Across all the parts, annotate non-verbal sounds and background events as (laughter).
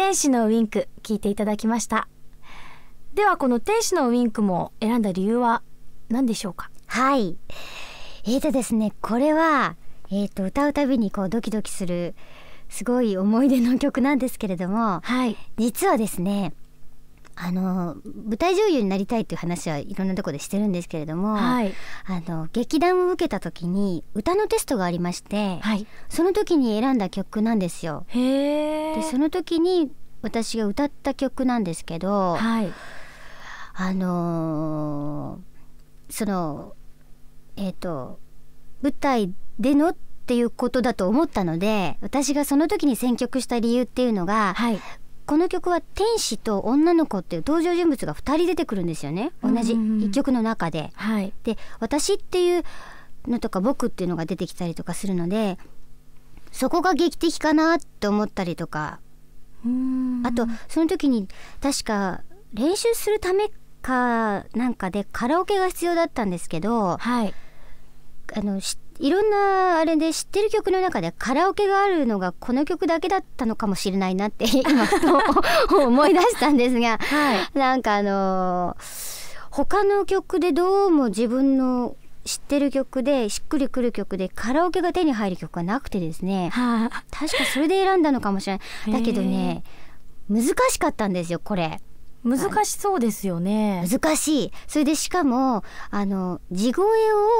天使のウィンク聞いていただきましたではこの天使のウィンクも選んだ理由は何でしょうかはいえーとですねこれはえーと歌うたびにこうドキドキするすごい思い出の曲なんですけれども、はい、実はですねあの舞台女優になりたいっていう話はいろんなとこでしてるんですけれども、はい、あの劇団を受けた時に歌のテストがありまして、はい、その時に選んだ曲なんですよ。でその時に私が歌った曲なんですけど、はい、あのー、そのえっ、ー、と舞台でのっていうことだと思ったので私がその時に選曲した理由っていうのが、はい、この曲は天使と女の子っていう登場人物が2人出てくるんですよね同じ1曲の中で。はい、で私っていうのとか僕っていうのが出てきたりとかするのでそこが劇的かなって思ったりとかあとその時に確か練習するためかなんかでカラオケが必要だったんですけど。はいあのいろんなあれで知ってる曲の中でカラオケがあるのがこの曲だけだったのかもしれないなって (laughs) 今と思い出したんですが、はい、なんかあの他の曲でどうも自分の知ってる曲でしっくりくる曲でカラオケが手に入る曲がなくてですね、確かそれで選んだのかもしれないだけどね難しかったんですよこれ。難しそうですよね難しいそれでしかもあの地声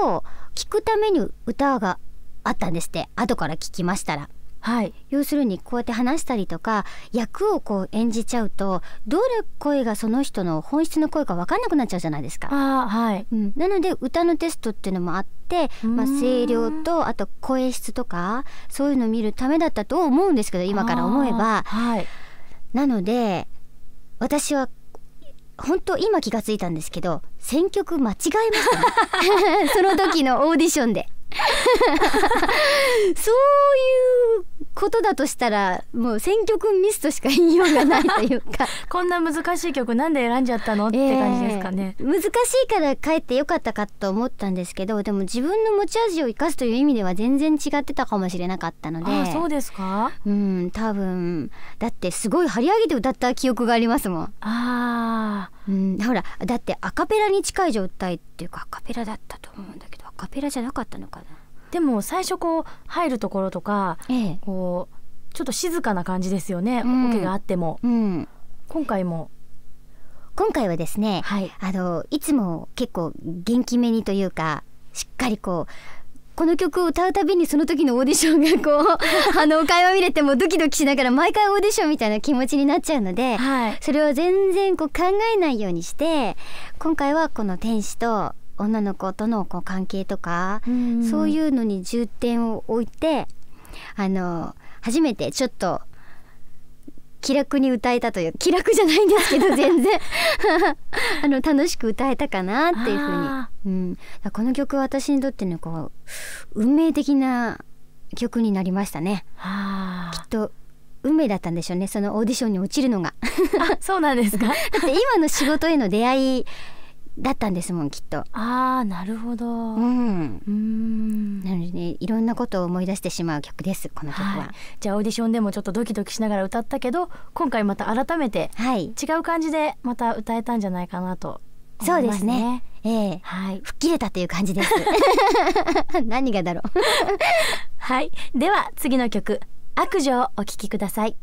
を聞くために歌があったんですって後から聞きましたら。はい、要するにこうやって話したりとか役をこう演じちゃうとどれ声がその人の本質の声か分かんなくなっちゃうじゃないですか。あはい、うん、なので歌のテストっていうのもあって、まあ、声量とあと声質とかそういうのを見るためだったと思うんですけど今から思えば。はい、なので私は本当今気がついたんですけど選曲間違えました、ね、(laughs) その時のオーディションで (laughs) そういうことだとしたらもう選曲ミスとしか言いようがないというか (laughs) こんな難しい曲なんで選んじゃったの、えー、って感じですかね難しいから帰ってよかったかと思ったんですけどでも自分の持ち味を生かすという意味では全然違ってたかもしれなかったのでそうですかうん多分だってすごい張り上げて歌った記憶がありますもんああ、うん、ほらだってアカペラに近い状態っていうかアカペラだったと思うんだけどアカペラじゃなかったのかなでも最初こう入るところとか、ええ、こうちょっと静かな感じですよね、うん、があっても、うん、今回も今回はですね、はい、あのいつも結構元気めにというかしっかりこうこの曲を歌うたびにその時のオーディションがこう (laughs) あの会話見れてもドキドキしながら毎回オーディションみたいな気持ちになっちゃうので、はい、それを全然こう考えないようにして今回はこの天使と女の子とのこう関係とか、うん、そういうのに重点を置いてあの初めてちょっと気楽に歌えたという気楽じゃないんですけど (laughs) 全然 (laughs) あの楽しく歌えたかなっていうふうに、うん、この曲は私にとってのこう運命的な曲になりましたね。きっと運命だったんでしょうねそのオーディションに落ちるのがそうなんですか (laughs) だって今の仕事への出会いだったんですもんきっと。ああなるほど。うん。うんなので、ね、いろんなことを思い出してしまう曲ですこの曲は、はい、じゃあオーディションでもちょっとドキドキしながら歌ったけど今回また改めて、はい、違う感じでまた歌えたんじゃないかなと思いますね。そうですねええはい、吹っ切れたという感じです。(laughs) 何がだろうはい、では次の曲、悪女をお聴きください。